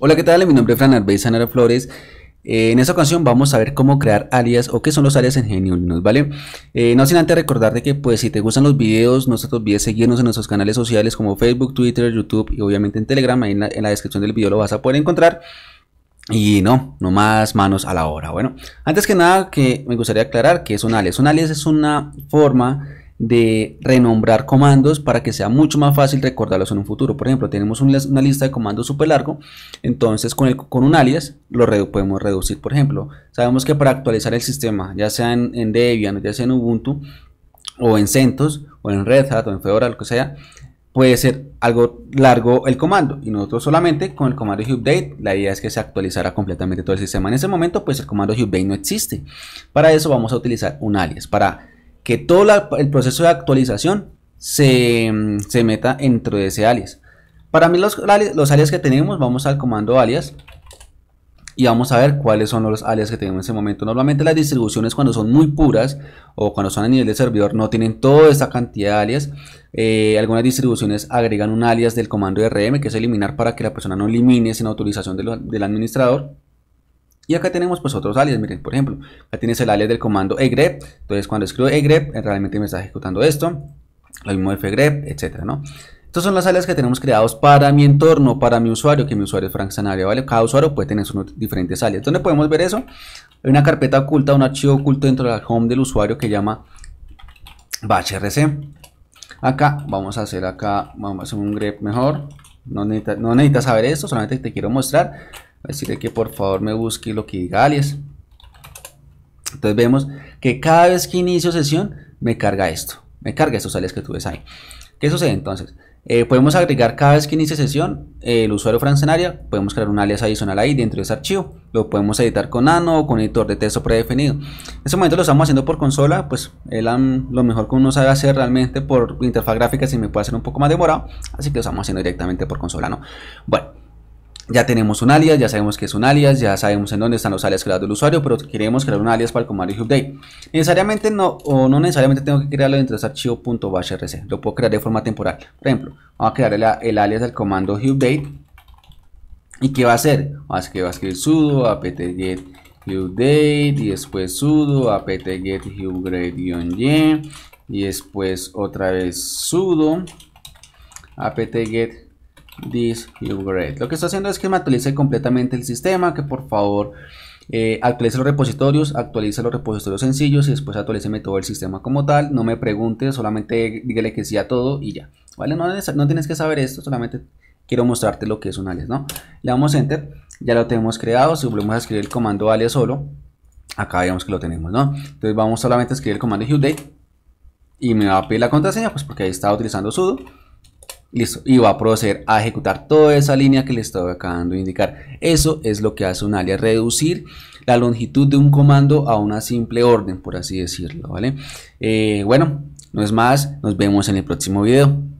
Hola, ¿qué tal? Mi nombre es Fran Arbeiz Flores. Eh, en esta ocasión vamos a ver cómo crear alias o qué son los alias en geniunos, ¿vale? Eh, no sin antes recordarte que pues si te gustan los videos, no se te olvides seguirnos en nuestros canales sociales como Facebook, Twitter, YouTube y obviamente en Telegram, ahí en la, descripción del video lo vas a poder encontrar. Y no, no más manos a la obra. Bueno, antes que nada que me gustaría aclarar que es un alias. Un alias es una forma de renombrar comandos para que sea mucho más fácil recordarlos en un futuro. Por ejemplo, tenemos una lista de comandos súper largo, entonces con, con, un alias lo podemos reducir. Por ejemplo, sabemos que para actualizar el sistema, ya sea en, en, Debian, ya sea en Ubuntu, o en CentOS, o en Red Hat, o en Fedora, lo que sea, puede ser algo largo el comando y nosotros solamente con el comando update la idea es que se actualizará completamente todo el sistema en ese momento pues el comando update no existe para eso vamos a utilizar un alias para que todo el proceso de actualización se, meta dentro de ese alias. Para mí los, alias que tenemos, vamos al comando alias y vamos a ver cuáles son los alias que tenemos en ese momento. Normalmente las distribuciones cuando son muy puras o cuando son a nivel de servidor no tienen toda esta cantidad de alias. Eh, algunas distribuciones agregan un alias del comando RM que es eliminar para que la persona no elimine sin autorización del administrador. Y acá tenemos pues otros alias, miren, por ejemplo, acá tienes el alias del comando egrep, entonces cuando escribo egrep, eh, realmente me está ejecutando esto, lo mismo fgrep, etcétera, ¿no? Estas son las alias que tenemos creados para mi entorno, para mi usuario, que mi usuario es Frank Sanabria, ¿vale? Cada usuario puede tener sus diferentes alias. ¿Dónde podemos ver eso? Hay una carpeta oculta, un archivo oculto dentro del home del usuario que llama bashrc. Acá vamos a hacer acá, vamos a hacer un grep mejor. No necesitas saber esto, solamente te quiero mostrar decirle que por favor me busque lo que diga alias. Entonces vemos que cada vez que inicio sesión me carga esto, me carga estos alias que tú ves ahí. ¿Qué sucede entonces? Eh, podemos agregar cada vez que inicie sesión eh, el usuario francenaria, podemos crear un alias adicional ahí dentro de ese archivo, lo podemos editar con nano o con editor de texto predefinido. En este momento lo estamos haciendo por consola, pues el, lo mejor que uno sabe hacer realmente por interfaz gráfica si me puede hacer un poco más demorado, así que lo estamos haciendo directamente por consola, ¿no? Bueno ya tenemos un alias, ya sabemos que es un alias, ya sabemos en dónde están los alias creados del usuario, pero queremos crear un alias para el comando update. Necesariamente no, o no necesariamente tengo que crearlo dentro de este archivo lo puedo crear de forma temporal. Por ejemplo, vamos a crear el, alias del comando update. ¿Y qué va a hacer? Va a, escribir sudo apt-get update y después sudo apt-get upgrade-y y después otra vez sudo apt-get this upgrade. Lo que está haciendo es que me actualice completamente el sistema, que por favor eh, actualice los repositorios, actualice los repositorios sencillos y después actualíceme todo el sistema como tal. No me pregunte, solamente dígale que sí a todo y ya. ¿Vale? No, no tienes que saber esto, solamente quiero mostrarte lo que es un alias, ¿no? Le damos Enter, ya lo tenemos creado, si volvemos a escribir el comando alias solo, acá vemos que lo tenemos, ¿no? Entonces vamos solamente a escribir el comando update y me va a pedir la contraseña, pues porque ahí está utilizando sudo Listo. Y va a proceder a ejecutar toda esa línea que le estaba acabando de indicar. Eso es lo que hace un alias, reducir la longitud de un comando a una simple orden, por así decirlo, ¿vale? Eh, bueno, no es más, nos vemos en el próximo video.